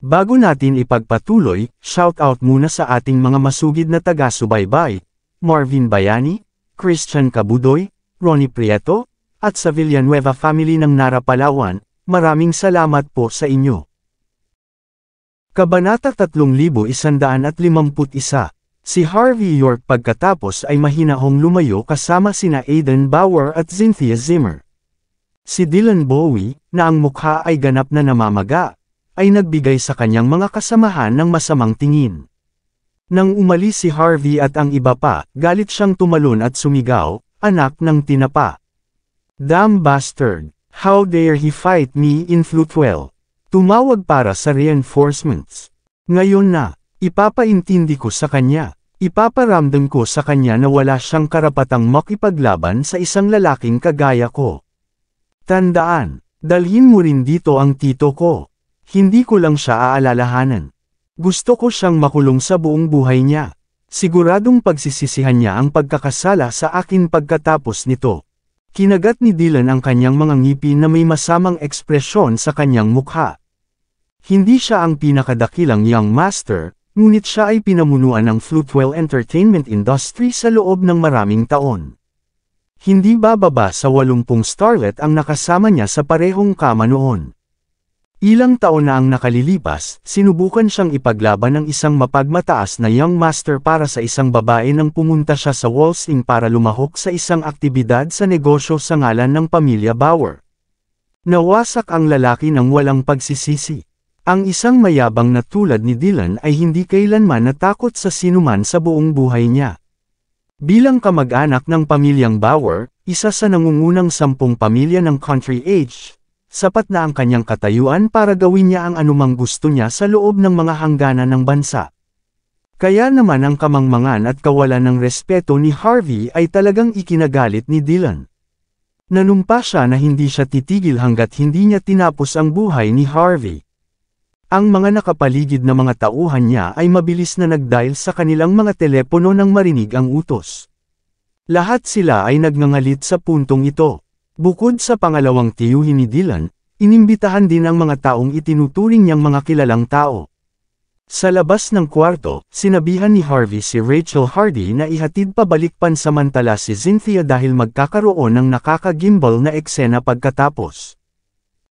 Bago natin ipagpatuloy, shoutout muna sa ating mga masugid na taga-subaybay, Marvin Bayani, Christian Kabudoy, Ronnie Prieto, at sa Villanueva family ng Nara Palawan, maraming salamat po sa inyo. Kabanata 3151 Si Harvey York pagkatapos ay mahinahong lumayo kasama sina Aiden Bauer at Cynthia Zimmer. Si Dylan Bowie, na ang mukha ay ganap na namamaga, ay nagbigay sa kanyang mga kasamahan ng masamang tingin. Nang umalis si Harvey at ang iba pa, galit siyang tumalon at sumigaw, anak ng tinapa. Damn bastard, how dare he fight me in Flutwell? Tumawag para sa reinforcements. Ngayon na, ipapaintindi ko sa kanya. Ipaparamdam ko sa kanya na wala siyang karapatang makipaglaban sa isang lalaking kagaya ko. Tandaan, dalhin mo rin dito ang tito ko. Hindi ko lang siya aalalahanan. Gusto ko siyang makulong sa buong buhay niya. Siguradong pagsisisihan niya ang pagkakasala sa akin pagkatapos nito. Kinagat ni Dylan ang kanyang mga ngipin na may masamang ekspresyon sa kanyang mukha. Hindi siya ang pinakadakilang young master, ngunit siya ay pinamunuan ng Flutwell Entertainment Industry sa loob ng maraming taon. Hindi bababa sa walumpung starlet ang nakasama niya sa parehong kama noon. Ilang taon na ang nakalilipas, sinubukan siyang ipaglaban ng isang mapagmataas na young master para sa isang babae nang pumunta siya sa Walsing para lumahok sa isang aktibidad sa negosyo sa ngalan ng pamilya Bauer. Nawasak ang lalaki ng walang pagsisisi. Ang isang mayabang na tulad ni Dylan ay hindi kailanman natakot sa sinuman sa buong buhay niya. Bilang kamag-anak ng pamilyang Bauer, isa sa nangungunang sampung pamilya ng country age, sapat na ang kanyang katayuan para gawin niya ang anumang gusto niya sa loob ng mga hangganan ng bansa. Kaya naman ang kamangmangan at kawalan ng respeto ni Harvey ay talagang ikinagalit ni Dylan. Nanumpa siya na hindi siya titigil hanggat hindi niya tinapos ang buhay ni Harvey. Ang mga nakapaligid na mga tauhan niya ay mabilis na nagdial sa kanilang mga telepono nang marinig ang utos. Lahat sila ay nagngangalit sa puntong ito. Bukod sa pangalawang tiyuhin ni Dylan, inimbitahan din ang mga taong itinuturing niyang mga kilalang tao. Sa labas ng kwarto, sinabihan ni Harvey si Rachel Hardy na ihatid pabalik pansamantala si Cynthia dahil magkakaroon ng nakakagimbal na eksena pagkatapos.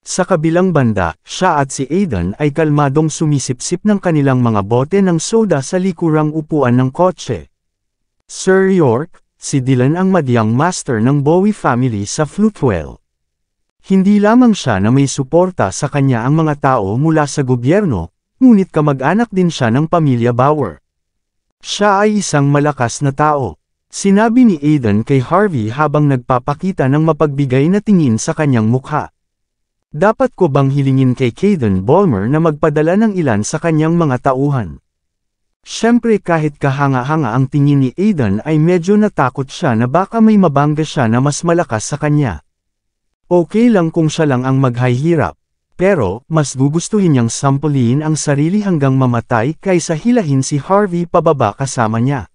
Sa kabilang banda, siya at si Aiden ay kalmadong sumisipsip ng kanilang mga bote ng soda sa likurang upuan ng kotse. Sir York, si Dylan ang madyang master ng Bowie family sa Flutwell. Hindi lamang siya na may suporta sa kanya ang mga tao mula sa gobyerno, ngunit kamag-anak din siya ng pamilya Bauer. Siya ay isang malakas na tao. Sinabi ni Aiden kay Harvey habang nagpapakita ng mapagbigay na tingin sa kanyang mukha. Dapat ko bang hilingin kay Caden Ballmer na magpadala ng ilan sa kanyang mga tauhan? Siyempre kahit kahanga-hanga ang tingin ni Aiden ay medyo natakot siya na baka may mabangga siya na mas malakas sa kanya. Okay lang kung siya lang ang maghahirap, pero mas gugustuhin niyang sampulin ang sarili hanggang mamatay kaysa hilahin si Harvey pababa kasama niya.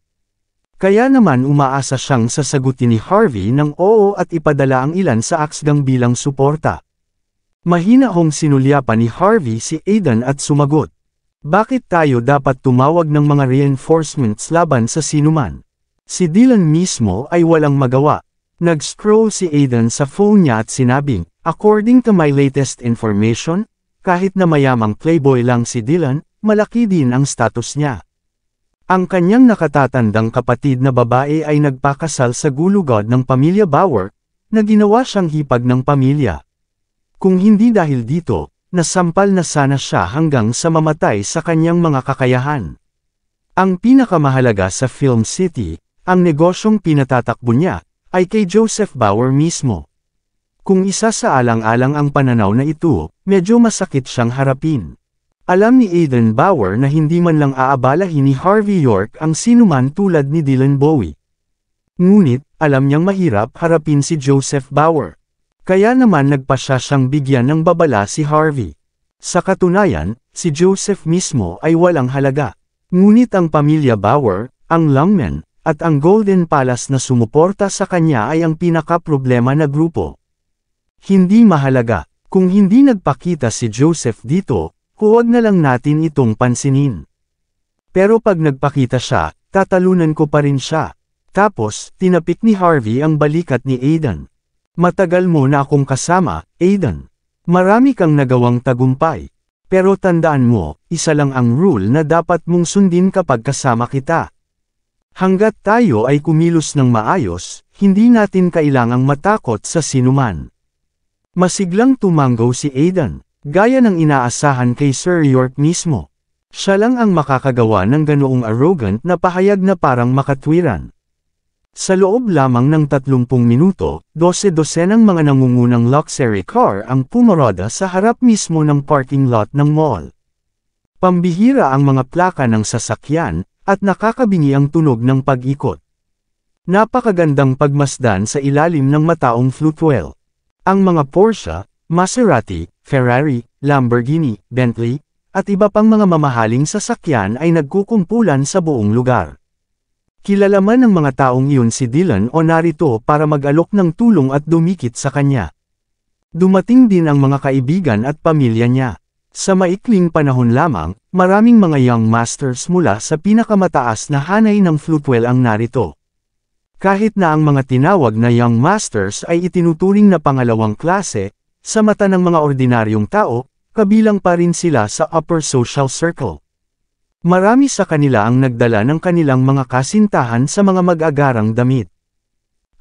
Kaya naman umaasa siyang sasagutin ni Harvey ng oo at ipadala ang ilan sa Axgang bilang suporta. Mahina hong sinulyapan ni Harvey si Aiden at sumagot. Bakit tayo dapat tumawag ng mga reinforcements laban sa sinuman? Si Dylan mismo ay walang magawa. Nag-scroll si Aiden sa phone niya at sinabing, According to my latest information, kahit na mayamang playboy lang si Dylan, malaki din ang status niya. Ang kanyang nakatatandang kapatid na babae ay nagpakasal sa gulugod ng pamilya Bauer, na ginawa siyang hipag ng pamilya. Kung hindi dahil dito, nasampal na sana siya hanggang sa mamatay sa kanyang mga kakayahan. Ang pinakamahalaga sa Film City, ang negosyong pinatatakbo niya, ay kay Joseph Bauer mismo. Kung isa sa alang-alang ang pananaw na ito, medyo masakit siyang harapin. Alam ni Aiden Bauer na hindi man lang aabalahin ni Harvey York ang sinuman tulad ni Dylan Bowie. Ngunit, alam niyang mahirap harapin si Joseph Bauer. Kaya naman nagpasya siyang bigyan ng babala si Harvey. Sa katunayan, si Joseph mismo ay walang halaga. Ngunit ang pamilya Bauer, ang Longman, at ang Golden Palace na sumuporta sa kanya ay ang pinaka-problema na grupo. Hindi mahalaga, kung hindi nagpakita si Joseph dito, huwag na lang natin itong pansinin. Pero pag nagpakita siya, tatalunan ko pa rin siya. Tapos, tinapik ni Harvey ang balikat ni Aidan. Matagal mo na akong kasama, Aiden. Marami kang nagawang tagumpay. Pero tandaan mo, isa lang ang rule na dapat mong sundin kapag kasama kita. Hanggat tayo ay kumilos ng maayos, hindi natin kailangang matakot sa sinuman. Masiglang tumanggaw si Aiden, gaya ng inaasahan kay Sir York mismo. Siya lang ang makakagawa ng ganoong arrogant na pahayag na parang makatwiran. Sa loob lamang ng 30 minuto, 12-dosenang mga nangungunang luxury car ang pumaroda sa harap mismo ng parking lot ng mall. Pambihira ang mga plaka ng sasakyan, at nakakabingi ang tunog ng pag-ikot. Napakagandang pagmasdan sa ilalim ng mataong flutwell. Ang mga Porsche, Maserati, Ferrari, Lamborghini, Bentley, at iba pang mga mamahaling sasakyan ay nagkukumpulan sa buong lugar. Kilala man ng mga taong iyon si Dylan o narito para mag-alok ng tulong at dumikit sa kanya. Dumating din ang mga kaibigan at pamilya niya. Sa maikling panahon lamang, maraming mga young masters mula sa pinakamataas na hanay ng flutwell ang narito. Kahit na ang mga tinawag na young masters ay itinuturing na pangalawang klase, sa mata ng mga ordinaryong tao, kabilang pa rin sila sa upper social circle. Marami sa kanila ang nagdala ng kanilang mga kasintahan sa mga mag-agarang damit.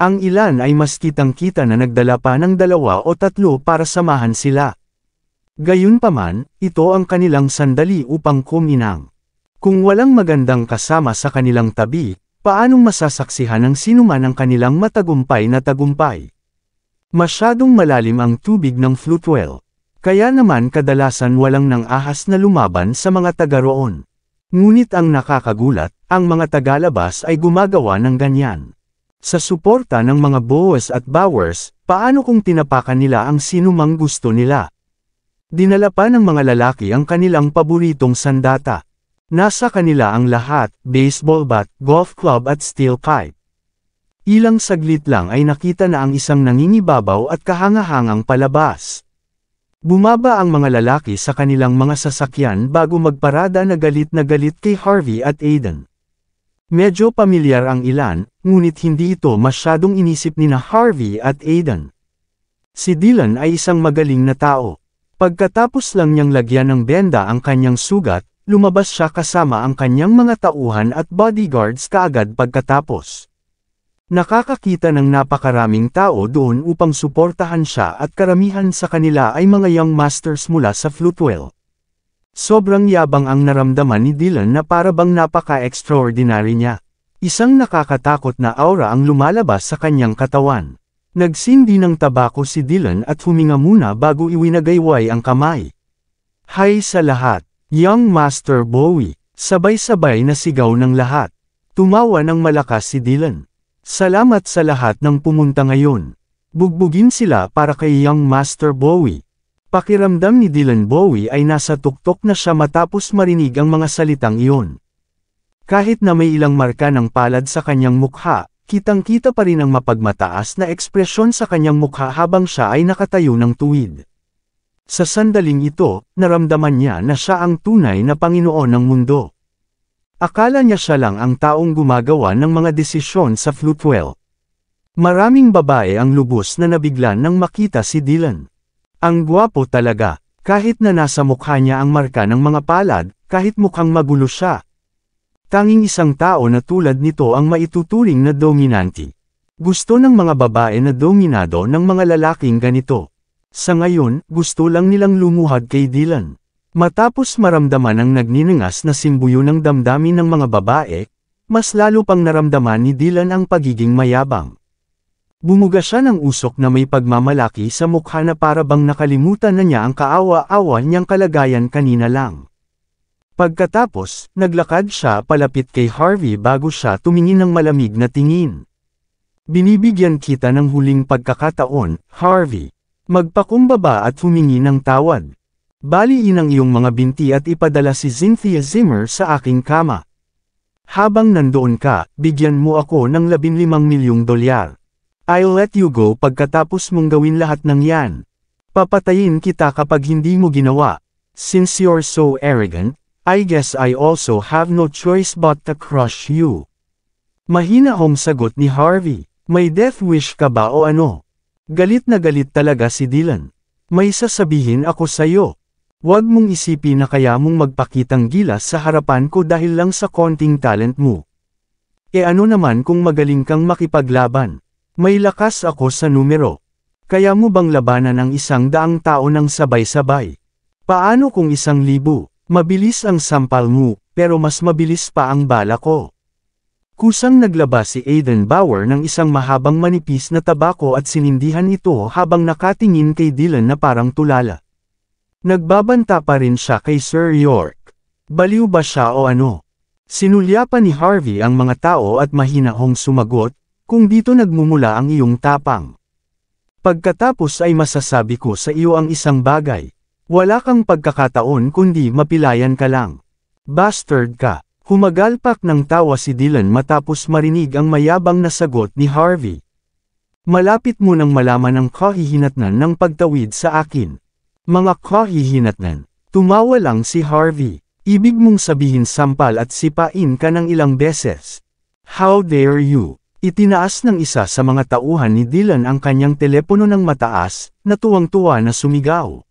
Ang ilan ay mas kitang-kita na nagdala pa ng dalawa o tatlo para samahan sila. Gayunpaman, ito ang kanilang sandali upang kuminang. Kung walang magandang kasama sa kanilang tabi, paanong masasaksihan ng sinuman ang kanilang matagumpay na tagumpay? Masyadong malalim ang tubig ng flute Kaya naman kadalasan walang nang ahas na lumaban sa mga taga roon. Ngunit ang nakakagulat, ang mga tagalabas ay gumagawa ng ganyan. Sa suporta ng mga Boas at Bowers, paano kung tinapakan nila ang sinumang gusto nila? Dinala pa ng mga lalaki ang kanilang paboritong sandata. Nasa kanila ang lahat, baseball bat, golf club at steel pipe. Ilang saglit lang ay nakita na ang isang nangingibabaw at kahangahangang palabas. Bumaba ang mga lalaki sa kanilang mga sasakyan bago magparada na galit na galit kay Harvey at Aiden. Medyo pamilyar ang ilan, ngunit hindi ito masyadong inisip ni na Harvey at Aiden. Si Dylan ay isang magaling na tao. Pagkatapos lang niyang lagyan ng benda ang kanyang sugat, lumabas siya kasama ang kanyang mga tauhan at bodyguards kaagad pagkatapos. Nakakakita ng napakaraming tao doon upang suportahan siya at karamihan sa kanila ay mga young masters mula sa Flutwell. Sobrang yabang ang naramdaman ni Dylan na parabang napaka-extraordinary niya. Isang nakakatakot na aura ang lumalabas sa kanyang katawan. Nagsindi ng tabako si Dylan at huminga muna bago iwinagayway ang kamay. Hay sa lahat, Young Master Bowie, sabay-sabay na sigaw ng lahat. Tumawa ng malakas si Dylan. Salamat sa lahat ng pumunta ngayon. Bugbugin sila para kay Young Master Bowie. Pakiramdam ni Dylan Bowie ay nasa tuktok na siya matapos marinig ang mga salitang iyon. Kahit na may ilang marka ng palad sa kanyang mukha, kitang-kita pa rin ang mapagmataas na ekspresyon sa kanyang mukha habang siya ay nakatayo ng tuwid. Sa sandaling ito, naramdaman niya na siya ang tunay na Panginoon ng mundo. Akala niya siya lang ang taong gumagawa ng mga desisyon sa Flutwell. Maraming babae ang lubos na nabigla nang makita si Dylan. Ang gwapo talaga, kahit na nasa mukha niya ang marka ng mga palad, kahit mukhang magulo siya. Tanging isang tao na tulad nito ang maituturing na dominante. Gusto ng mga babae na dominado ng mga lalaking ganito. Sa ngayon, gusto lang nilang lumuhad kay Dylan. Matapos maramdaman ang nagniningas na simbuyo ng damdamin ng mga babae, mas lalo pang naramdaman ni Dylan ang pagiging mayabang. Bumuga siya ng usok na may pagmamalaki sa mukha na para bang nakalimutan na niya ang kaawa-awa niyang kalagayan kanina lang. Pagkatapos, naglakad siya palapit kay Harvey bago siya tumingin ng malamig na tingin. Binibigyan kita ng huling pagkakataon, Harvey. Magpakumbaba at humingi ng tawad. Baliin ang iyong mga binti at ipadala si Cynthia Zimmer sa aking kama. Habang nandoon ka, bigyan mo ako ng 15 milyong dolyar. I'll let you go pagkatapos mong gawin lahat ng yan. Papatayin kita kapag hindi mo ginawa. Since you're so arrogant, I guess I also have no choice but to crush you. Mahina hong sagot ni Harvey. May death wish ka ba o ano? Galit na galit talaga si Dylan. May sasabihin ako sa'yo. Huwag mong isipin na kaya mong magpakitang gilas sa harapan ko dahil lang sa konting talent mo. E ano naman kung magaling kang makipaglaban? May lakas ako sa numero. Kaya mo bang labanan ang isang daang tao ng sabay-sabay? Paano kung isang libo? Mabilis ang sampal mo, pero mas mabilis pa ang bala ko. Kusang naglabas si Aiden Bauer ng isang mahabang manipis na tabako at sinindihan ito habang nakatingin kay Dylan na parang tulala. Nagbabanta pa rin siya kay Sir York. Baliw ba siya o ano? Sinulyapan ni Harvey ang mga tao at mahinahong sumagot, kung dito nagmumula ang iyong tapang. Pagkatapos ay masasabi ko sa iyo ang isang bagay. Wala kang pagkakataon kundi mapilayan ka lang. Bastard ka. Humagalpak ng tawa si Dylan matapos marinig ang mayabang na sagot ni Harvey. Malapit mo nang malaman ang kahihinatnan ng pagtawid sa akin. Mga kahihinatnan, tumawa lang si Harvey. Ibig mong sabihin sampal at sipain ka ng ilang beses. How dare you? Itinaas ng isa sa mga tauhan ni Dylan ang kanyang telepono ng mataas, natuwang tuwa na sumigaw.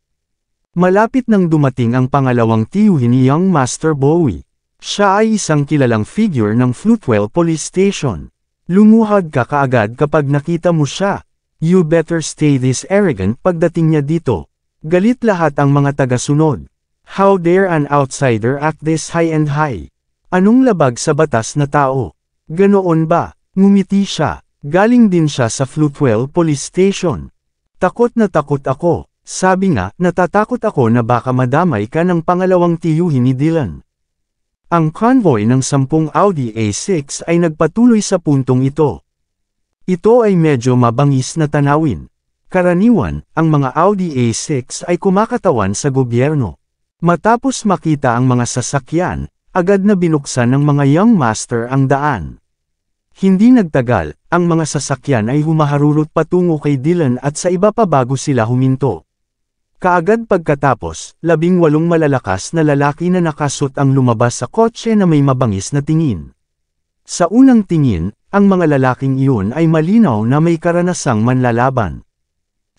Malapit nang dumating ang pangalawang tiyuhin ni Young Master Bowie. Siya ay isang kilalang figure ng Flutwell Police Station. Lumuhad ka kaagad kapag nakita mo siya. You better stay this arrogant pagdating niya dito. Galit lahat ang mga tagasunod. How dare an outsider act this high and high? Anong labag sa batas na tao? Ganoon ba? Ngumiti siya. Galing din siya sa Flutwell Police Station. Takot na takot ako. Sabi nga, natatakot ako na baka madamay ka ng pangalawang tiyuhin ni Dylan. Ang convoy ng 10 Audi A6 ay nagpatuloy sa puntong ito. Ito ay medyo mabangis na tanawin. Karaniwan, ang mga Audi A6 ay kumakatawan sa gobyerno. Matapos makita ang mga sasakyan, agad na binuksan ng mga young master ang daan. Hindi nagtagal, ang mga sasakyan ay humaharurot patungo kay Dylan at sa iba pa bago sila huminto. Kaagad pagkatapos, labing walong malalakas na lalaki na nakasot ang lumabas sa kotse na may mabangis na tingin. Sa unang tingin, ang mga lalaking iyon ay malinaw na may karanasang manlalaban.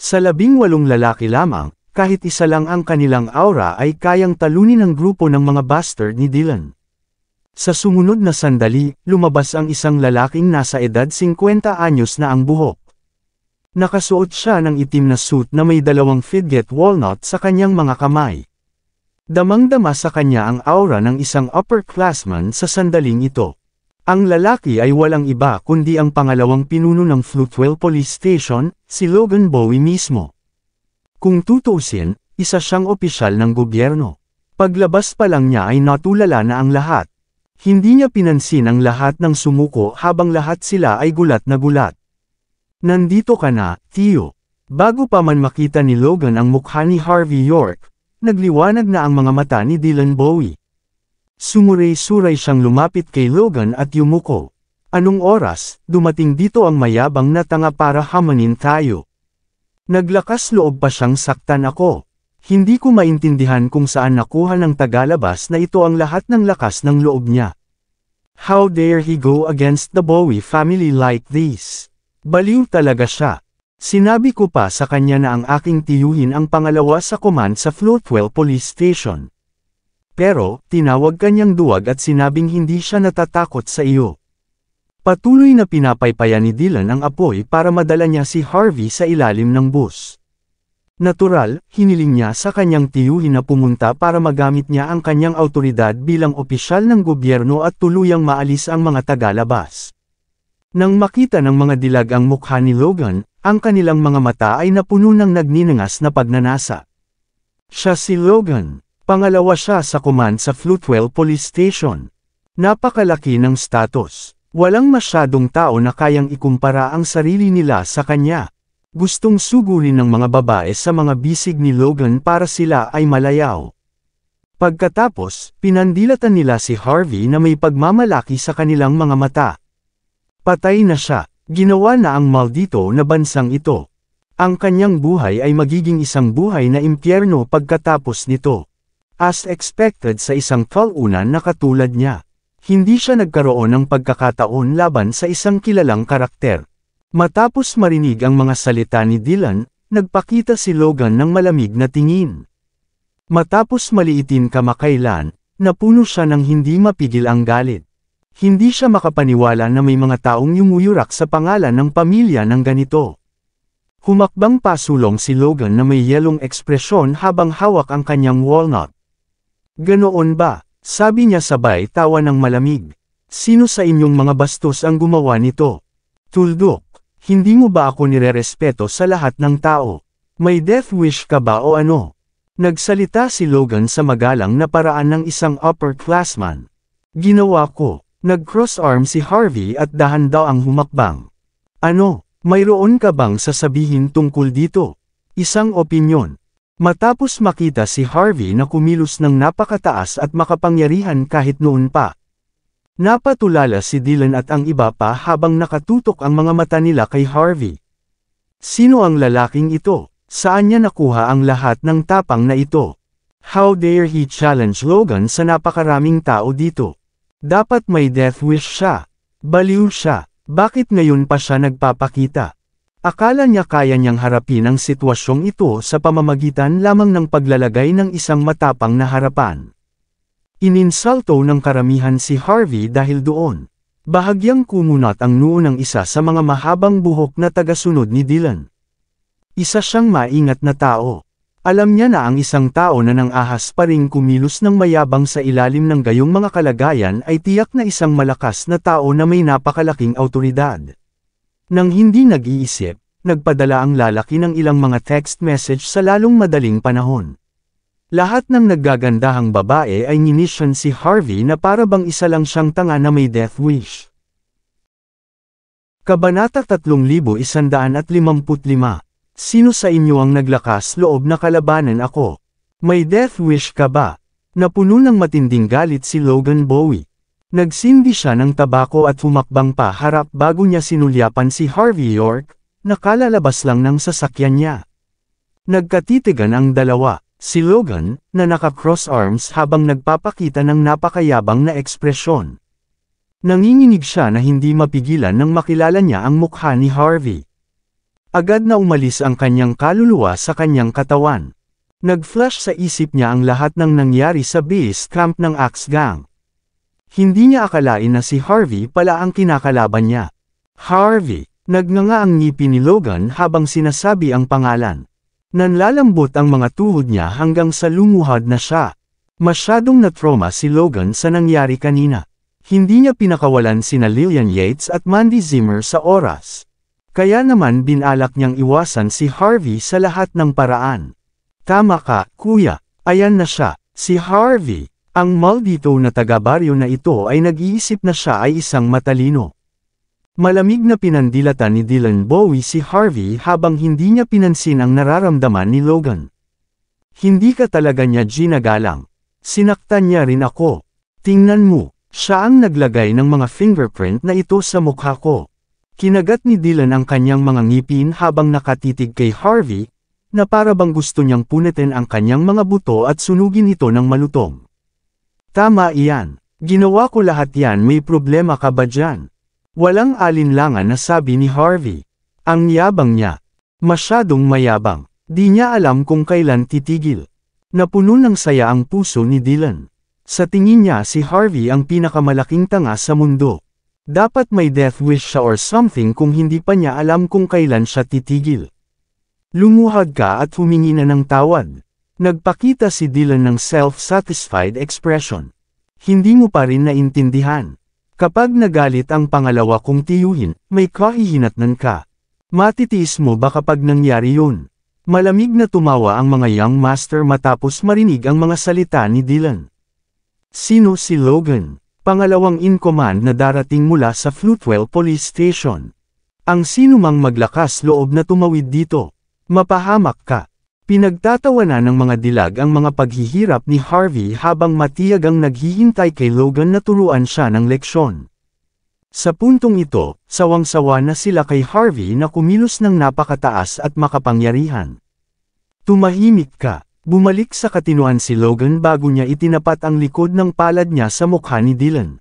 Sa labing walong lalaki lamang, kahit isa lang ang kanilang aura ay kayang talunin ng grupo ng mga bastard ni Dylan. Sa sumunod na sandali, lumabas ang isang lalaking nasa edad 50 anyos na ang buhok. Nakasuot siya ng itim na suit na may dalawang fidget walnut sa kanyang mga kamay. Damang-dama sa kanya ang aura ng isang upperclassman sa sandaling ito. Ang lalaki ay walang iba kundi ang pangalawang pinuno ng Flutwell Police Station, si Logan Bowie mismo. Kung tutusin, isa siyang opisyal ng gobyerno. Paglabas pa lang niya ay natulala na ang lahat. Hindi niya pinansin ang lahat ng sumuko habang lahat sila ay gulat na gulat. Nandito ka na, Tio. Bago pa man makita ni Logan ang mukha ni Harvey York, nagliwanag na ang mga mata ni Dylan Bowie. Sumuray-suray siyang lumapit kay Logan at yumuko. Anong oras, dumating dito ang mayabang na tanga para hamanin tayo. Naglakas loob pa siyang saktan ako. Hindi ko maintindihan kung saan nakuha ng tagalabas na ito ang lahat ng lakas ng loob niya. How dare he go against the Bowie family like this? Baliw talaga siya. Sinabi ko pa sa kanya na ang aking tiyuhin ang pangalawa sa command sa Floatwell Police Station. Pero, tinawag kanyang duwag at sinabing hindi siya natatakot sa iyo. Patuloy na pinapaypaya ni Dylan ang apoy para madala niya si Harvey sa ilalim ng bus. Natural, hiniling niya sa kanyang tiyuhin na pumunta para magamit niya ang kanyang autoridad bilang opisyal ng gobyerno at tuluyang maalis ang mga tagalabas. Nang makita ng mga dilag ang mukha ni Logan, ang kanilang mga mata ay napuno ng nagninangas na pagnanasa. Siya si Logan. Pangalawa siya sa command sa Flutwell Police Station. Napakalaki ng status. Walang masyadong tao na kayang ikumpara ang sarili nila sa kanya. Gustong sugurin ng mga babae sa mga bisig ni Logan para sila ay malayaw. Pagkatapos, pinandilatan nila si Harvey na may pagmamalaki sa kanilang mga mata. Patay na siya, ginawa na ang maldito na bansang ito. Ang kanyang buhay ay magiging isang buhay na impyerno pagkatapos nito. As expected sa isang kalunan na katulad niya, hindi siya nagkaroon ng pagkakataon laban sa isang kilalang karakter. Matapos marinig ang mga salita ni Dylan, nagpakita si Logan ng malamig na tingin. Matapos maliitin kamakailan, napuno siya ng hindi mapigil ang galit. Hindi siya makapaniwala na may mga taong yumuyurak sa pangalan ng pamilya ng ganito. Humakbang pasulong si Logan na may yelong ekspresyon habang hawak ang kanyang walnut. Ganoon ba? Sabi niya sabay tawa ng malamig. Sino sa inyong mga bastos ang gumawa nito? Tuldok, hindi mo ba ako nirerespeto sa lahat ng tao? May death wish ka ba o ano? Nagsalita si Logan sa magalang na paraan ng isang upperclassman. Ginawa ko, nag-cross arm si Harvey at dahan daw ang humakbang. Ano, mayroon ka bang sasabihin tungkol dito? Isang opinyon, Matapos makita si Harvey na kumilos ng napakataas at makapangyarihan kahit noon pa. Napatulala si Dylan at ang iba pa habang nakatutok ang mga mata nila kay Harvey. Sino ang lalaking ito? Saan niya nakuha ang lahat ng tapang na ito? How dare he challenge Logan sa napakaraming tao dito? Dapat may death wish siya. Baliw siya. Bakit ngayon pa siya nagpapakita? Akala niya kaya niyang harapin ang sitwasyong ito sa pamamagitan lamang ng paglalagay ng isang matapang na harapan. Ininsalto ng karamihan si Harvey dahil doon. Bahagyang kumunat ang noo ng isa sa mga mahabang buhok na tagasunod ni Dylan. Isa siyang maingat na tao. Alam niya na ang isang tao na nang ahas pa ring kumilos ng mayabang sa ilalim ng gayong mga kalagayan ay tiyak na isang malakas na tao na may napakalaking autoridad. Nang hindi nag-iisip, nagpadala ang lalaki ng ilang mga text message sa lalong madaling panahon. Lahat ng naggagandahang babae ay ninisyon si Harvey na para bang isa lang siyang tanga na may death wish. Kabanata 3155 Sino sa inyo ang naglakas loob na kalabanan ako? May death wish ka ba? Napuno ng matinding galit si Logan Bowie. Nagsindi siya ng tabako at humakbang pa harap bago niya sinulyapan si Harvey York, nakalalabas lang ng sasakyan niya. Nagkatitigan ang dalawa, si Logan, na naka-cross arms habang nagpapakita ng napakayabang na ekspresyon. Nanginginig siya na hindi mapigilan nang makilala niya ang mukha ni Harvey. Agad na umalis ang kanyang kaluluwa sa kanyang katawan. Nag-flash sa isip niya ang lahat ng nangyari sa base camp ng Axe Gang. Hindi niya akalain na si Harvey pala ang kinakalaban niya. Harvey, nagnanga ang ngipin ni Logan habang sinasabi ang pangalan. Nanlalambot ang mga tuhod niya hanggang sa lumuhad na siya. Masyadong na-trauma si Logan sa nangyari kanina. Hindi niya pinakawalan sina Lillian Yates at Mandy Zimmer sa oras. Kaya naman binalak niyang iwasan si Harvey sa lahat ng paraan. Tama ka, kuya. Ayan na siya, si Harvey. Ang maldito na taga-baryo na ito ay nag-iisip na siya ay isang matalino. Malamig na pinandilatan ni Dylan Bowie si Harvey habang hindi niya pinansin ang nararamdaman ni Logan. Hindi ka talaga niya ginagalang. Sinaktan niya rin ako. Tingnan mo, siya ang naglagay ng mga fingerprint na ito sa mukha ko. Kinagat ni Dylan ang kanyang mga ngipin habang nakatitig kay Harvey, na para bang gusto niyang punitin ang kanyang mga buto at sunugin ito ng malutong. Tama iyan. Ginawa ko lahat yan may problema ka ba dyan? Walang alinlangan na sabi ni Harvey. Ang yabang niya. Masyadong mayabang. Di niya alam kung kailan titigil. Napuno ng saya ang puso ni Dylan. Sa tingin niya si Harvey ang pinakamalaking tanga sa mundo. Dapat may death wish siya or something kung hindi pa niya alam kung kailan siya titigil. Lumuhad ka at humingi na ng tawad. Nagpakita si Dylan ng self-satisfied expression. Hindi mo pa rin naintindihan. Kapag nagalit ang pangalawa kong tiyuhin, may kahihinatnan ka. Matitiis mo ba kapag nangyari yun? Malamig na tumawa ang mga young master matapos marinig ang mga salita ni Dylan. Sino si Logan? Pangalawang in command na darating mula sa Flutwell Police Station. Ang sinumang maglakas loob na tumawid dito. Mapahamak ka. Pinagtatawanan ng mga dilag ang mga paghihirap ni Harvey habang matiyag ang naghihintay kay Logan na turuan siya ng leksyon. Sa puntong ito, sawang-sawa na sila kay Harvey na kumilos ng napakataas at makapangyarihan. Tumahimik ka, bumalik sa katinuan si Logan bago niya itinapat ang likod ng palad niya sa mukha ni Dylan.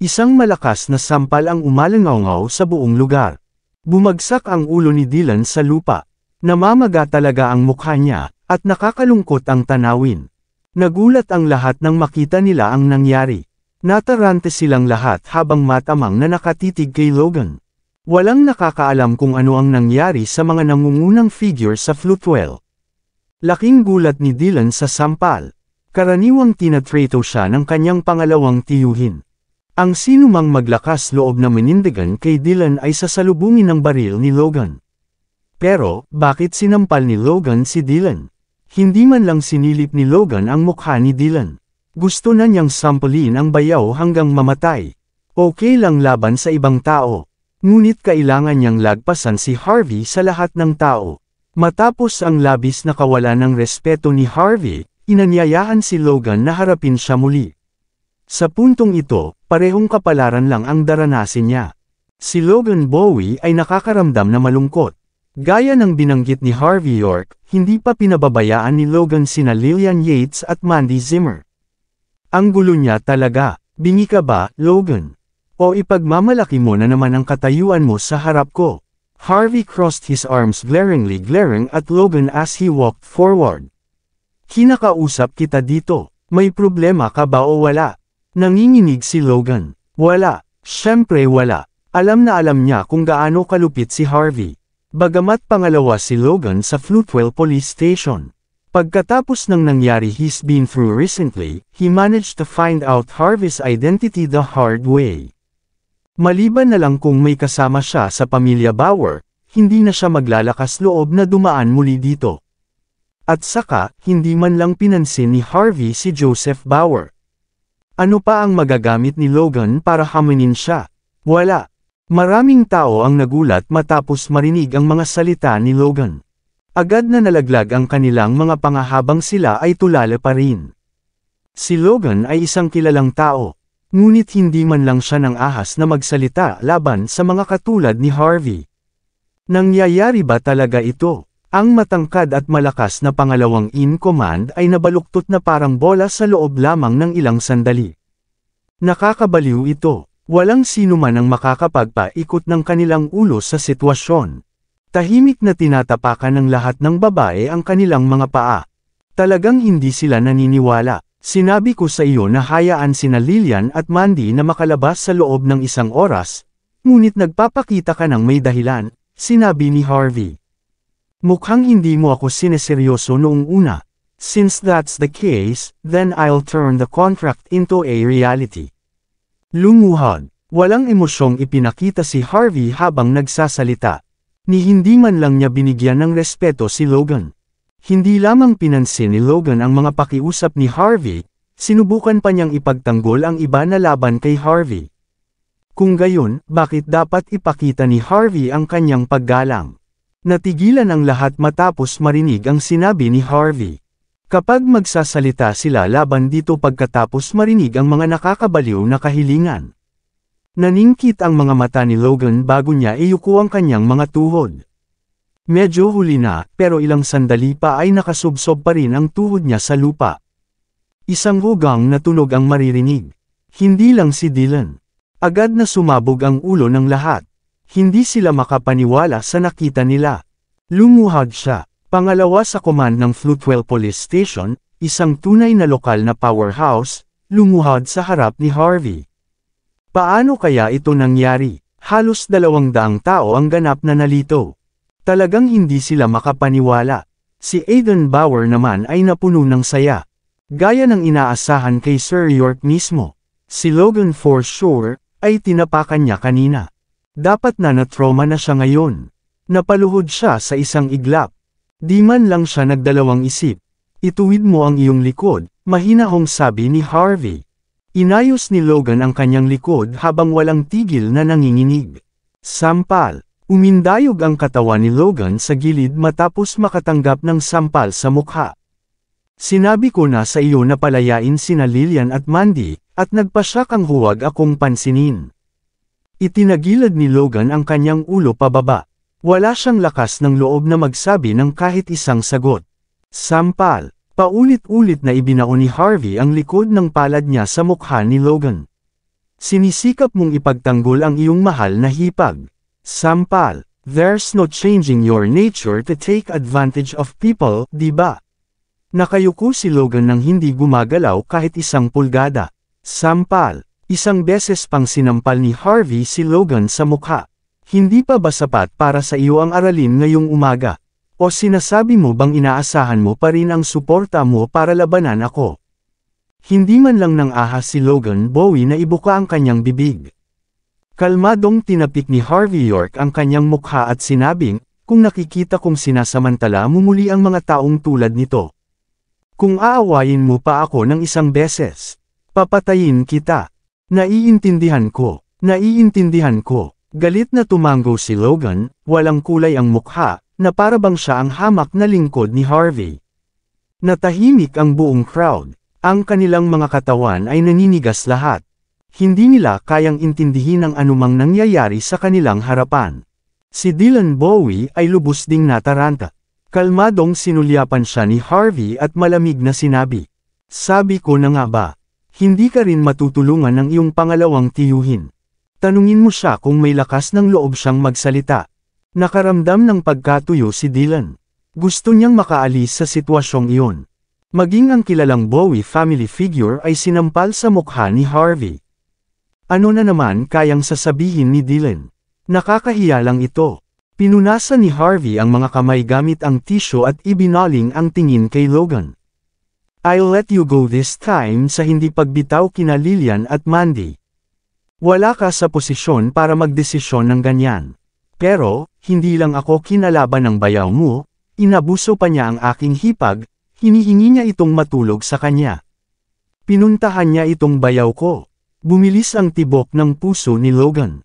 Isang malakas na sampal ang umalangaw sa buong lugar. Bumagsak ang ulo ni Dylan sa lupa, Namamaga talaga ang mukha niya, at nakakalungkot ang tanawin. Nagulat ang lahat nang makita nila ang nangyari. Natarante silang lahat habang matamang na nakatitig kay Logan. Walang nakakaalam kung ano ang nangyari sa mga nangungunang figure sa flutwell. Laking gulat ni Dylan sa sampal. Karaniwang tinatrato siya ng kanyang pangalawang tiyuhin. Ang sinumang maglakas loob na menindigan kay Dylan ay sasalubungin ng baril ni Logan. Pero, bakit sinampal ni Logan si Dylan? Hindi man lang sinilip ni Logan ang mukha ni Dylan. Gusto na niyang sampalin ang bayaw hanggang mamatay. Okay lang laban sa ibang tao. Ngunit kailangan niyang lagpasan si Harvey sa lahat ng tao. Matapos ang labis na kawalan ng respeto ni Harvey, inanyayahan si Logan na harapin siya muli. Sa puntong ito, parehong kapalaran lang ang daranasin niya. Si Logan Bowie ay nakakaramdam na malungkot. Gaya ng binanggit ni Harvey York, hindi pa pinababayaan ni Logan sina Lillian Yates at Mandy Zimmer. Ang gulo niya talaga, bingi ka ba, Logan? O ipagmamalaki mo na naman ang katayuan mo sa harap ko? Harvey crossed his arms glaringly glaring at Logan as he walked forward. Kinakausap kita dito, may problema ka ba o wala? Nanginginig si Logan. Wala, syempre wala. Alam na alam niya kung gaano kalupit si Harvey. Bagamat pangalawa si Logan sa Flutwell Police Station. Pagkatapos ng nangyari he's been through recently, he managed to find out Harvey's identity the hard way. Maliban na lang kung may kasama siya sa pamilya Bauer, hindi na siya maglalakas loob na dumaan muli dito. At saka, hindi man lang pinansin ni Harvey si Joseph Bauer. Ano pa ang magagamit ni Logan para hamunin siya? Wala. Maraming tao ang nagulat matapos marinig ang mga salita ni Logan. Agad na nalaglag ang kanilang mga pangahabang sila ay tulala pa rin. Si Logan ay isang kilalang tao, ngunit hindi man lang siya ng ahas na magsalita laban sa mga katulad ni Harvey. Nangyayari ba talaga ito? Ang matangkad at malakas na pangalawang in command ay nabaluktot na parang bola sa loob lamang ng ilang sandali. Nakakabaliw ito. Walang sino man ang makakapagpaikot ng kanilang ulo sa sitwasyon. Tahimik na tinatapakan ng lahat ng babae ang kanilang mga paa. Talagang hindi sila naniniwala. Sinabi ko sa iyo na hayaan sina Lilian at Mandy na makalabas sa loob ng isang oras, ngunit nagpapakita ka ng may dahilan, sinabi ni Harvey. Mukhang hindi mo ako sineseryoso noong una. Since that's the case, then I'll turn the contract into a reality. Lunguhod. Walang emosyong ipinakita si Harvey habang nagsasalita. Ni hindi man lang niya binigyan ng respeto si Logan. Hindi lamang pinansin ni Logan ang mga pakiusap ni Harvey, sinubukan pa niyang ipagtanggol ang iba na laban kay Harvey. Kung gayon, bakit dapat ipakita ni Harvey ang kanyang paggalang? Natigilan ang lahat matapos marinig ang sinabi ni Harvey. Kapag magsasalita sila laban dito pagkatapos marinig ang mga nakakabaliw na kahilingan. Naningkit ang mga mata ni Logan bago niya iyuko ang kanyang mga tuhod. Medyo huli na, pero ilang sandali pa ay nakasubsob pa rin ang tuhod niya sa lupa. Isang hugang na tunog ang maririnig. Hindi lang si Dylan. Agad na sumabog ang ulo ng lahat. Hindi sila makapaniwala sa nakita nila. Lumuhag siya. Pangalawa sa command ng Flutwell Police Station, isang tunay na lokal na powerhouse, lumuhod sa harap ni Harvey. Paano kaya ito nangyari? Halos dalawang daang tao ang ganap na nalito. Talagang hindi sila makapaniwala. Si Aiden Bauer naman ay napuno ng saya. Gaya ng inaasahan kay Sir York mismo. Si Logan for sure, ay tinapakan niya kanina. Dapat na natroma na siya ngayon. Napaluhod siya sa isang iglap. Di man lang siya nagdalawang isip. Ituwid mo ang iyong likod, mahinahong sabi ni Harvey. Inayos ni Logan ang kanyang likod habang walang tigil na nanginginig. Sampal. Umindayog ang katawan ni Logan sa gilid matapos makatanggap ng sampal sa mukha. Sinabi ko na sa iyo na palayain sina Lillian at Mandy, at nagpasyak ang huwag akong pansinin. Itinagilad ni Logan ang kanyang ulo pababa. Wala siyang lakas ng loob na magsabi ng kahit isang sagot. Sampal, paulit-ulit na ibinao ni Harvey ang likod ng palad niya sa mukha ni Logan. Sinisikap mong ipagtanggol ang iyong mahal na hipag. Sampal, there's no changing your nature to take advantage of people, di ba? Nakayuko si Logan nang hindi gumagalaw kahit isang pulgada. Sampal, isang beses pang sinampal ni Harvey si Logan sa mukha. Hindi pa ba sapat para sa iyo ang aralin ngayong umaga? O sinasabi mo bang inaasahan mo pa rin ang suporta mo para labanan ako? Hindi man lang nang ahas si Logan Bowie na ibuka ang kanyang bibig. Kalmadong tinapik ni Harvey York ang kanyang mukha at sinabing, kung nakikita kong sinasamantala mo muli ang mga taong tulad nito. Kung aawayin mo pa ako ng isang beses, papatayin kita. Naiintindihan ko, naiintindihan ko. Galit na tumango si Logan, walang kulay ang mukha, na parabang siya ang hamak na lingkod ni Harvey. Natahimik ang buong crowd. Ang kanilang mga katawan ay naninigas lahat. Hindi nila kayang intindihin ang anumang nangyayari sa kanilang harapan. Si Dylan Bowie ay lubos ding nataranta. Kalmadong sinulyapan siya ni Harvey at malamig na sinabi. Sabi ko na nga ba, hindi ka rin matutulungan ng iyong pangalawang tiyuhin. Tanungin mo siya kung may lakas ng loob siyang magsalita. Nakaramdam ng pagkatuyo si Dylan. Gusto niyang makaalis sa sitwasyong iyon. Maging ang kilalang Bowie family figure ay sinampal sa mukha ni Harvey. Ano na naman kayang sasabihin ni Dylan? Nakakahiya lang ito. Pinunasan ni Harvey ang mga kamay gamit ang tisyo at ibinaling ang tingin kay Logan. I'll let you go this time sa hindi pagbitaw kina Lillian at Mandy. Wala ka sa posisyon para magdesisyon ng ganyan. Pero, hindi lang ako kinalaban ng bayaw mo, inabuso pa niya ang aking hipag, hinihingi niya itong matulog sa kanya. Pinuntahan niya itong bayaw ko. Bumilis ang tibok ng puso ni Logan.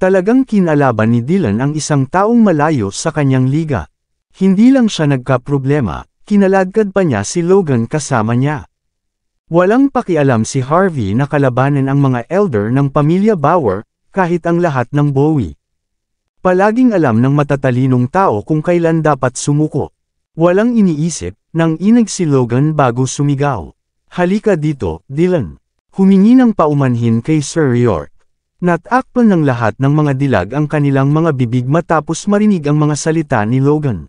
Talagang kinalaban ni Dylan ang isang taong malayo sa kanyang liga. Hindi lang siya nagka-problema, kinaladkad pa niya si Logan kasama niya. Walang pakialam si Harvey na kalabanan ang mga elder ng pamilya Bauer, kahit ang lahat ng Bowie. Palaging alam ng matatalinong tao kung kailan dapat sumuko. Walang iniisip, nang inag si Logan bago sumigaw. Halika dito, Dylan. Humingi ng paumanhin kay Sir York. Natakpan ng lahat ng mga dilag ang kanilang mga bibig matapos marinig ang mga salita ni Logan.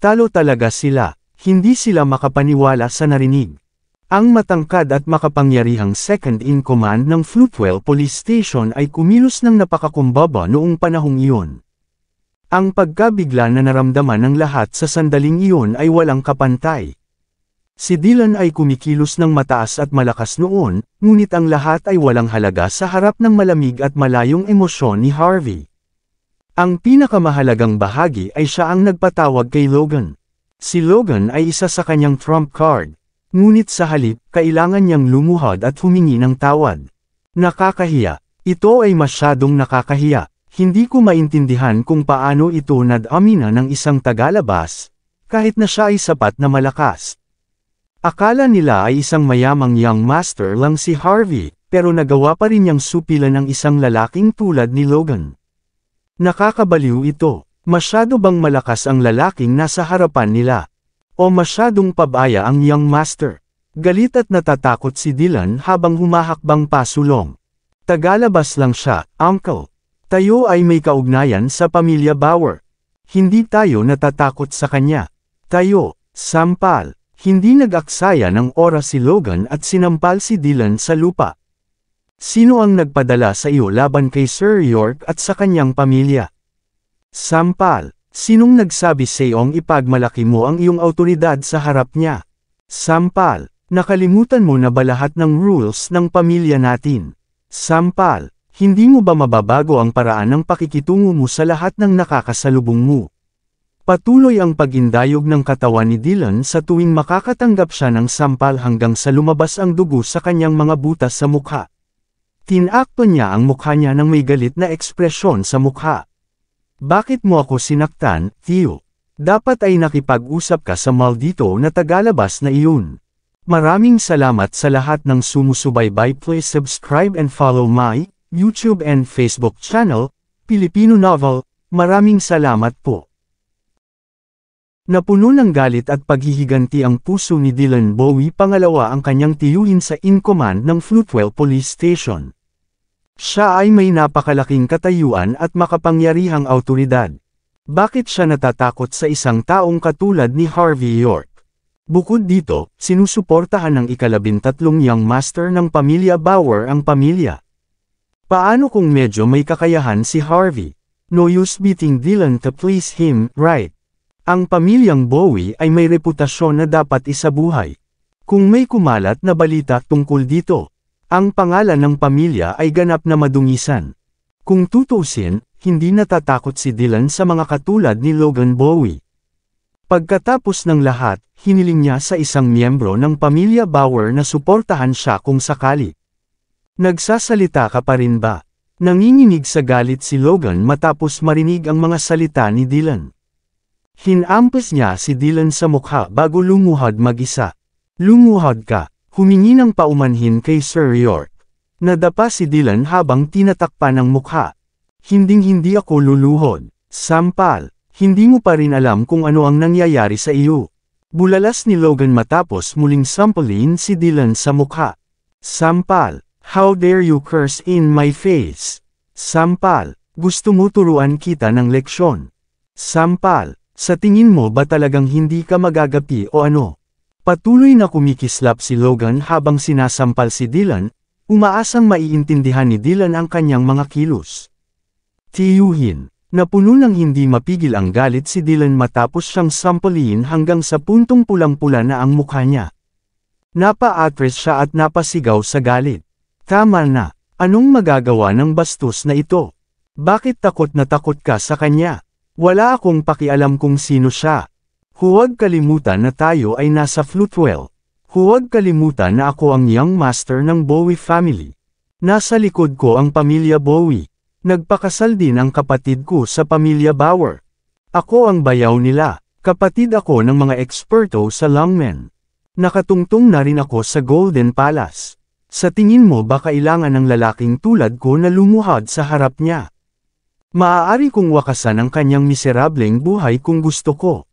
Talo talaga sila, hindi sila makapaniwala sa narinig. Ang matangkad at makapangyarihang second-in-command ng Flutwell Police Station ay kumilos ng napakakumbaba noong panahong iyon. Ang pagkabigla na naramdaman ng lahat sa sandaling iyon ay walang kapantay. Si Dylan ay kumikilos ng mataas at malakas noon, ngunit ang lahat ay walang halaga sa harap ng malamig at malayong emosyon ni Harvey. Ang pinakamahalagang bahagi ay siya ang nagpatawag kay Logan. Si Logan ay isa sa kanyang trump card. Ngunit sa halip, kailangan niyang lumuhod at humingi ng tawad. Nakakahiya. Ito ay masyadong nakakahiya. Hindi ko maintindihan kung paano ito nadamina ng isang tagalabas, kahit na siya ay sapat na malakas. Akala nila ay isang mayamang young master lang si Harvey, pero nagawa pa rin niyang supilan ng isang lalaking tulad ni Logan. Nakakabaliw ito. Masyado bang malakas ang lalaking nasa harapan nila? O masyadong pabaya ang young master. Galit at natatakot si Dylan habang humahakbang pasulong. Tagalabas lang siya, uncle. Tayo ay may kaugnayan sa pamilya Bauer. Hindi tayo natatakot sa kanya. Tayo, sampal. Hindi nag-aksaya ng oras si Logan at sinampal si Dylan sa lupa. Sino ang nagpadala sa iyo laban kay Sir York at sa kanyang pamilya? Sampal, Sinong nagsabi sayong ipagmalaki mo ang iyong autoridad sa harap niya? Sampal, nakalimutan mo na ba lahat ng rules ng pamilya natin? Sampal, hindi mo ba mababago ang paraan ng pakikitungo mo sa lahat ng nakakasalubong mo? Patuloy ang pagindayog ng katawan ni Dylan sa tuwing makakatanggap siya ng sampal hanggang sa lumabas ang dugo sa kanyang mga butas sa mukha. Tinakto niya ang mukha niya ng may galit na ekspresyon sa mukha. Bakit mo ako sinaktan, Theo? Dapat ay nakipag-usap ka sa maldito na tagalabas na iyon. Maraming salamat sa lahat ng sumusubaybay. Please subscribe and follow my YouTube and Facebook channel, Filipino Novel. Maraming salamat po. Napuno ng galit at paghihiganti ang puso ni Dylan Bowie pangalawa ang kanyang tiyuhin sa in-command ng Flutwell Police Station. Siya ay may napakalaking katayuan at makapangyarihang autoridad. Bakit siya natatakot sa isang taong katulad ni Harvey York? Bukod dito, sinusuportahan ng ikalabintatlong young master ng pamilya Bauer ang pamilya. Paano kung medyo may kakayahan si Harvey? No use beating Dylan to please him, right? Ang pamilyang Bowie ay may reputasyon na dapat isabuhay. Kung may kumalat na balita tungkol dito, ang pangalan ng pamilya ay ganap na madungisan. Kung tutusin, hindi natatakot si Dylan sa mga katulad ni Logan Bowie. Pagkatapos ng lahat, hiniling niya sa isang miyembro ng pamilya Bauer na suportahan siya kung sakali. Nagsasalita ka pa rin ba? Nanginginig sa galit si Logan matapos marinig ang mga salita ni Dylan. Hinampas niya si Dylan sa mukha bago lunguhod mag-isa. Lunguhod ka. Humingi ng paumanhin kay Sir York. Nadapa si Dylan habang tinatakpan ng mukha. Hinding-hindi ako luluhod. Sampal, hindi mo pa rin alam kung ano ang nangyayari sa iyo. Bulalas ni Logan matapos muling sampalin si Dylan sa mukha. Sampal, how dare you curse in my face? Sampal, gusto mo turuan kita ng leksyon. Sampal, sa tingin mo ba talagang hindi ka magagapi o ano? Patuloy na kumikislap si Logan habang sinasampal si Dylan, umaasang maiintindihan ni Dylan ang kanyang mga kilos. Tiyuhin, napuno ng hindi mapigil ang galit si Dylan matapos siyang sampalin hanggang sa puntong pulang-pula na ang mukha niya. Napa-atres siya at napasigaw sa galit. Tama na, anong magagawa ng bastos na ito? Bakit takot na takot ka sa kanya? Wala akong pakialam kung sino siya. Huwag kalimutan na tayo ay nasa Flutwell. Huwag kalimutan na ako ang young master ng Bowie family. Nasa likod ko ang pamilya Bowie. Nagpakasal din ang kapatid ko sa pamilya Bauer. Ako ang bayaw nila, kapatid ako ng mga eksperto sa longmen. Nakatungtong na rin ako sa Golden Palace. Sa tingin mo ba kailangan ng lalaking tulad ko na lumuhad sa harap niya? Maaari kong wakasan ang kanyang miserableng buhay kung gusto ko.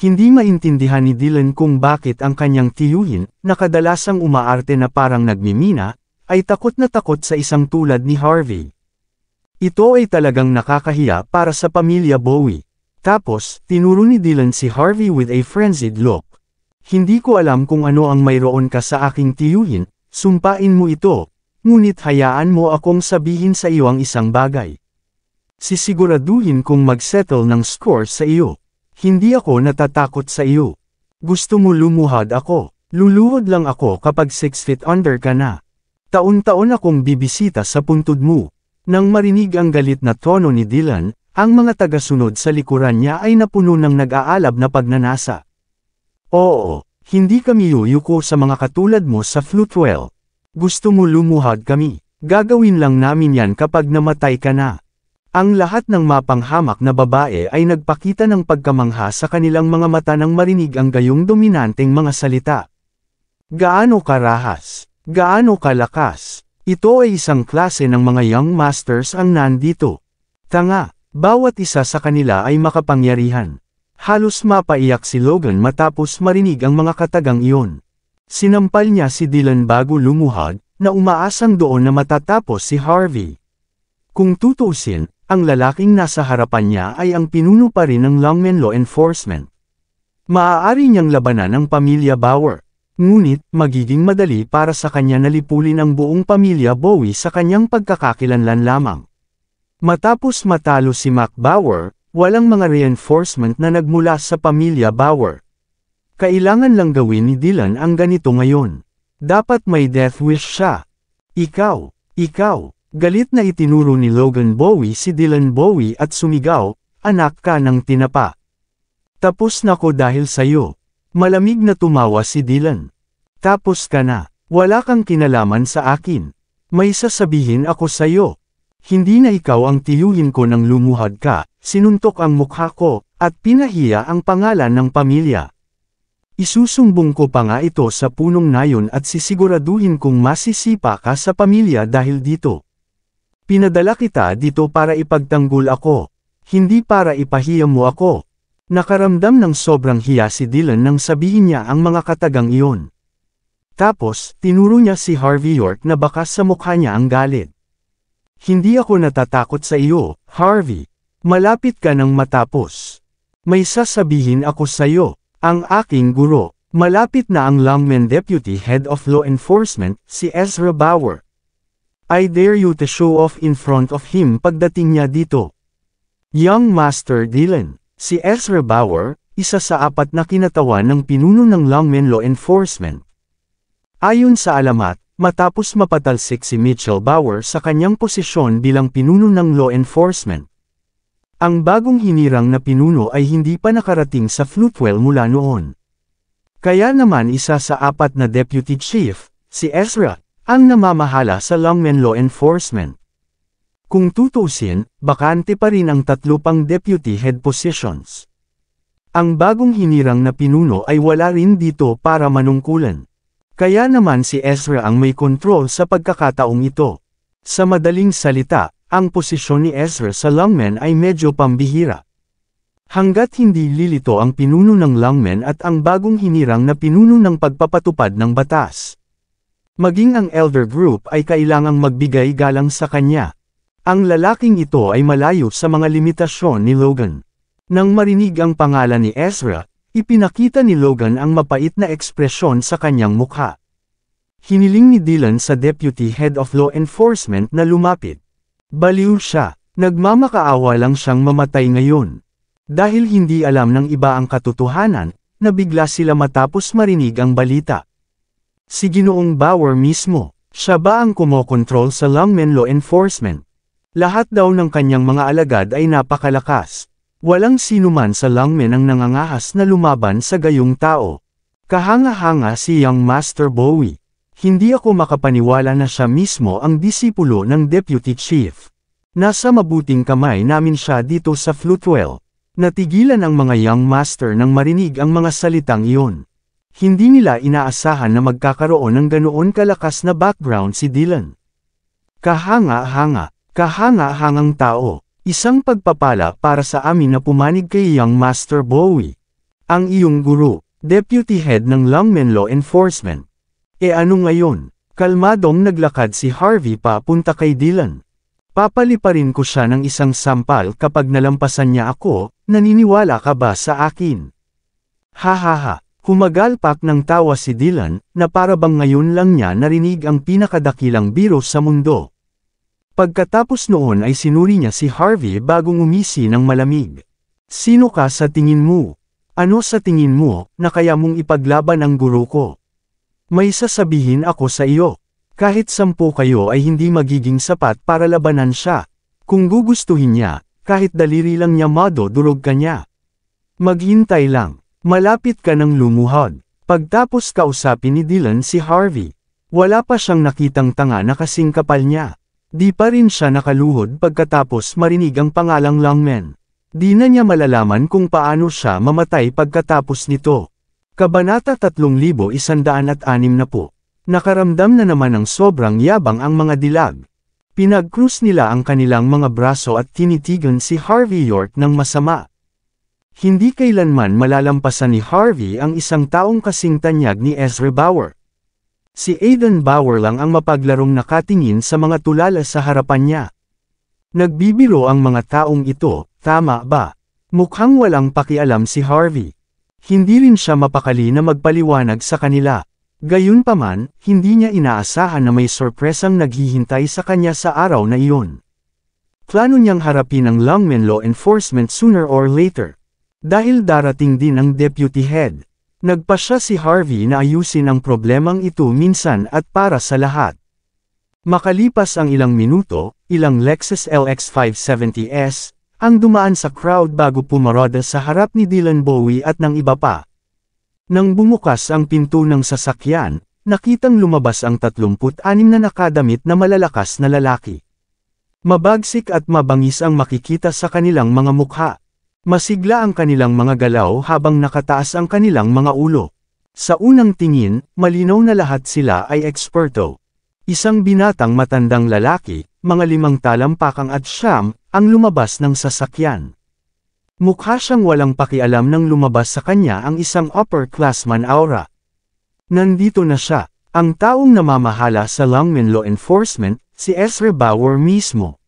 Hindi maintindihan ni Dylan kung bakit ang kanyang tiyuhin, na kadalasang umaarte na parang nagmimina, ay takot na takot sa isang tulad ni Harvey. Ito ay talagang nakakahiya para sa pamilya Bowie. Tapos, tinuro ni Dylan si Harvey with a frenzied look. Hindi ko alam kung ano ang mayroon ka sa aking tiyuhin, sumpain mo ito, ngunit hayaan mo akong sabihin sa iyo ang isang bagay. Sisiguraduhin kong magsettle ng score sa iyo. Hindi ako natatakot sa iyo. Gusto mo lumuhad ako. Luluhod lang ako kapag 6 feet under ka na. Taon-taon akong bibisita sa puntod mo. Nang marinig ang galit na tono ni Dylan, ang mga tagasunod sa likuran niya ay napuno ng nag-aalab na pagnanasa. Oo, hindi kami yuyuko sa mga katulad mo sa Flutwell. Gusto mo lumuhad kami. Gagawin lang namin yan kapag namatay ka na. Ang lahat ng mapanghamak na babae ay nagpakita ng pagkamangha sa kanilang mga mata nang marinig ang gayong dominanteng mga salita. Gaano karahas? Gaano kalakas? Ito ay isang klase ng mga young masters ang nandito. Tanga, bawat isa sa kanila ay makapangyarihan. Halos mapaiyak si Logan matapos marinig ang mga katagang iyon. Sinampal niya si Dylan bago lumuhad, na umaasang doon na matatapos si Harvey. Kung tutusin, ang lalaking nasa harapan niya ay ang pinuno pa rin ng Longmen Law Enforcement. Maaari niyang labanan ang pamilya Bauer, ngunit magiging madali para sa kanya na lipulin ang buong pamilya Bowie sa kanyang pagkakakilanlan lamang. Matapos matalo si Mac Bauer, walang mga reinforcement na nagmula sa pamilya Bauer. Kailangan lang gawin ni Dylan ang ganito ngayon. Dapat may death wish siya. Ikaw, ikaw, Galit na itinuro ni Logan Bowie si Dylan Bowie at sumigaw, anak ka ng tinapa. Tapos na ko dahil sayo. Malamig na tumawa si Dylan. Tapos ka na, wala kang kinalaman sa akin. May sasabihin ako sayo. Hindi na ikaw ang tiyuhin ko nang lumuhad ka, sinuntok ang mukha ko, at pinahiya ang pangalan ng pamilya. Isusumbong ko pa nga ito sa punong nayon at sisiguraduhin kong masisipa ka sa pamilya dahil dito. Pinadala kita dito para ipagtanggol ako. Hindi para ipahiyam mo ako. Nakaramdam ng sobrang hiya si Dylan nang sabihin niya ang mga katagang iyon. Tapos, tinuro niya si Harvey York na baka sa mukha niya ang galit. Hindi ako natatakot sa iyo, Harvey. Malapit ka nang matapos. May sasabihin ako sa iyo, ang aking guro. Malapit na ang Longman Deputy Head of Law Enforcement, si Ezra Bauer, I dare you to show off in front of him pagdating niya dito. Young Master Dylan, si Ezra Bauer, isa sa apat na kinatawan ng pinuno ng Longmen Law Enforcement. Ayon sa alamat, matapos mapatalsik si Mitchell Bauer sa kanyang posisyon bilang pinuno ng law enforcement. Ang bagong hinirang na pinuno ay hindi pa nakarating sa Flutwell mula noon. Kaya naman isa sa apat na deputy chief, si Ezra, ang namamahala sa Longmen Law Enforcement. Kung tutusin, bakante pa rin ang tatlo pang deputy head positions. Ang bagong hinirang na pinuno ay wala rin dito para manungkulan. Kaya naman si Ezra ang may control sa pagkakataong ito. Sa madaling salita, ang posisyon ni Ezra sa Longmen ay medyo pambihira. Hanggat hindi lilito ang pinuno ng Longmen at ang bagong hinirang na pinuno ng pagpapatupad ng batas. Maging ang elder group ay kailangang magbigay galang sa kanya. Ang lalaking ito ay malayo sa mga limitasyon ni Logan. Nang marinig ang pangalan ni Ezra, ipinakita ni Logan ang mapait na ekspresyon sa kanyang mukha. Hiniling ni Dylan sa Deputy Head of Law Enforcement na lumapit. Baliw siya, nagmamakaawa lang siyang mamatay ngayon. Dahil hindi alam ng iba ang katotohanan, nabigla sila matapos marinig ang balita. Si Ginoong Bauer mismo, siya ba ang kumokontrol sa Longmen Law Enforcement? Lahat daw ng kanyang mga alagad ay napakalakas. Walang sinuman sa Longmen ang nangangahas na lumaban sa gayong tao. Kahanga-hanga si Young Master Bowie. Hindi ako makapaniwala na siya mismo ang disipulo ng Deputy Chief. Nasa mabuting kamay namin siya dito sa Flutwell. Natigilan ang mga Young Master nang marinig ang mga salitang iyon. Hindi nila inaasahan na magkakaroon ng ganoon kalakas na background si Dylan. Kahanga-hanga, kahanga-hangang tao, isang pagpapala para sa amin na pumanig kay Young Master Bowie. Ang iyong guru, Deputy Head ng Longmen Law Enforcement. E ano ngayon? Kalmadong naglakad si Harvey papunta kay Dylan. Papaliparin ko siya ng isang sampal kapag nalampasan niya ako, naniniwala ka ba sa akin? Hahaha. Kumagalpak ng tawa si Dylan, na parabang ngayon lang niya narinig ang pinakadakilang biro sa mundo. Pagkatapos noon ay sinuri niya si Harvey bagong umisi ng malamig. Sino ka sa tingin mo? Ano sa tingin mo, na kaya mong ipaglaban ang guro ko? May sasabihin ako sa iyo. Kahit sampo kayo ay hindi magiging sapat para labanan siya. Kung gugustuhin niya, kahit daliri lang niya mado madodurog ka niya. Maghintay lang. Malapit ka ng lumuhod. Pagtapos kausapin ni Dylan si Harvey. Wala pa siyang nakitang tanga na kasing kapal niya. Di pa rin siya nakaluhod pagkatapos marinig ang pangalang Longman. Di na niya malalaman kung paano siya mamatay pagkatapos nito. Kabanata 3160 na po. Nakaramdam na naman ng sobrang yabang ang mga dilag. Pinagkrus nila ang kanilang mga braso at tinitigan si Harvey York ng masama. Hindi kailanman malalampasan ni Harvey ang isang taong kasing tanyag ni Ezra Bauer. Si Aiden Bauer lang ang mapaglarong nakatingin sa mga tulala sa harapan niya. Nagbibiro ang mga taong ito, tama ba? Mukhang walang pakialam si Harvey. Hindi rin siya mapakali na magpaliwanag sa kanila. Gayunpaman, hindi niya inaasahan na may sorpresang naghihintay sa kanya sa araw na iyon. Plano niyang harapin ang Longmen Law Enforcement sooner or later. Dahil darating din ang deputy head, nagpa siya si Harvey na ayusin ang problemang ito minsan at para sa lahat. Makalipas ang ilang minuto, ilang Lexus LX 570S ang dumaan sa crowd bago pumarada sa harap ni Dylan Bowie at ng iba pa. Nang bumukas ang pinto ng sasakyan, nakitang lumabas ang 36 na nakadamit na malalakas na lalaki. Mabagsik at mabangis ang makikita sa kanilang mga mukha. Masigla ang kanilang mga galaw habang nakataas ang kanilang mga ulo. Sa unang tingin, malinaw na lahat sila ay eksperto. Isang binatang matandang lalaki, mga limang talampakang at siyam, ang lumabas ng sasakyan. Mukha siyang walang pakialam nang lumabas sa kanya ang isang upper-classman aura. Nandito na siya, ang taong namamahala sa Longmen Law Enforcement, si Ezra Bauer mismo.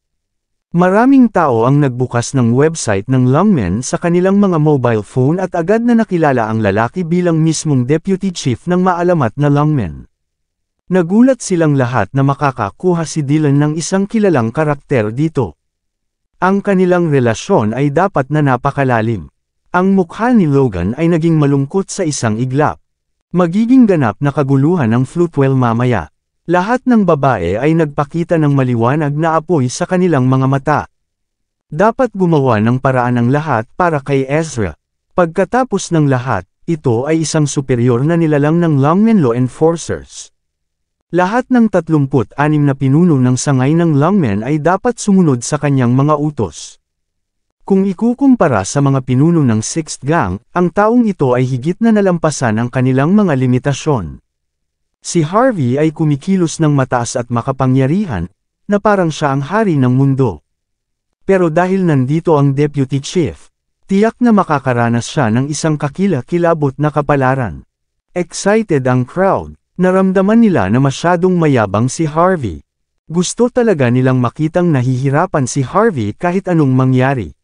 Maraming tao ang nagbukas ng website ng Longmen sa kanilang mga mobile phone at agad na nakilala ang lalaki bilang mismong deputy chief ng maalamat na Longmen. Nagulat silang lahat na makakakuha si Dylan ng isang kilalang karakter dito. Ang kanilang relasyon ay dapat na napakalalim. Ang mukha ni Logan ay naging malungkot sa isang iglap. Magiging ganap na kaguluhan ang Flutwell mamaya. Lahat ng babae ay nagpakita ng maliwanag na apoy sa kanilang mga mata. Dapat gumawa ng paraan ng lahat para kay Ezra. Pagkatapos ng lahat, ito ay isang superior na nilalang ng Longmen Law Enforcers. Lahat ng 36 na pinuno ng sangay ng Longmen ay dapat sumunod sa kanyang mga utos. Kung ikukumpara sa mga pinuno ng 6th Gang, ang taong ito ay higit na nalampasan ang kanilang mga limitasyon. Si Harvey ay kumikilos ng mataas at makapangyarihan, na parang siya ang hari ng mundo. Pero dahil nandito ang deputy chief, tiyak na makakaranas siya ng isang kakila-kilabot na kapalaran. Excited ang crowd, naramdaman nila na masyadong mayabang si Harvey. Gusto talaga nilang makitang nahihirapan si Harvey kahit anong mangyari.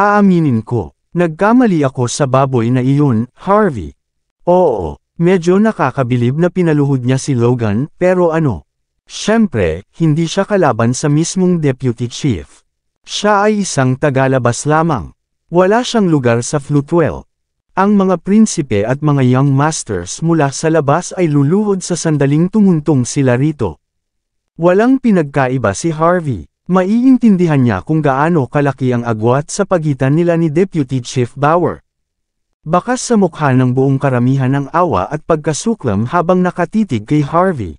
Aaminin ko, nagkamali ako sa baboy na iyon, Harvey. Oo, Medyo nakakabilib na pinaluhod niya si Logan, pero ano? Siyempre, hindi siya kalaban sa mismong deputy chief. Siya ay isang tagalabas lamang. Wala siyang lugar sa Flutwell. Ang mga prinsipe at mga young masters mula sa labas ay luluhod sa sandaling tumuntong sila rito. Walang pinagkaiba si Harvey. Maiintindihan niya kung gaano kalaki ang agwat sa pagitan nila ni Deputy Chief Bauer. Bakas sa mukha ng buong karamihan ang awa at pagkasuklam habang nakatitig kay Harvey.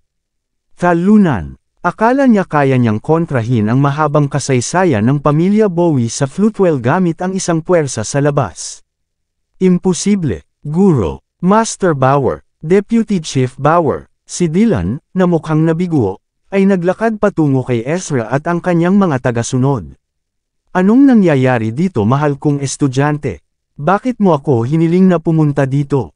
Talunan, akala niya kaya niyang kontrahin ang mahabang kasaysayan ng pamilya Bowie sa flutwell gamit ang isang puwersa sa labas. Imposible, Guro, Master Bauer, Deputy Chief Bauer, si Dylan, na mukhang nabigo, ay naglakad patungo kay Ezra at ang kanyang mga tagasunod. Anong nangyayari dito mahal kong estudyante? Bakit mo ako hiniling na pumunta dito?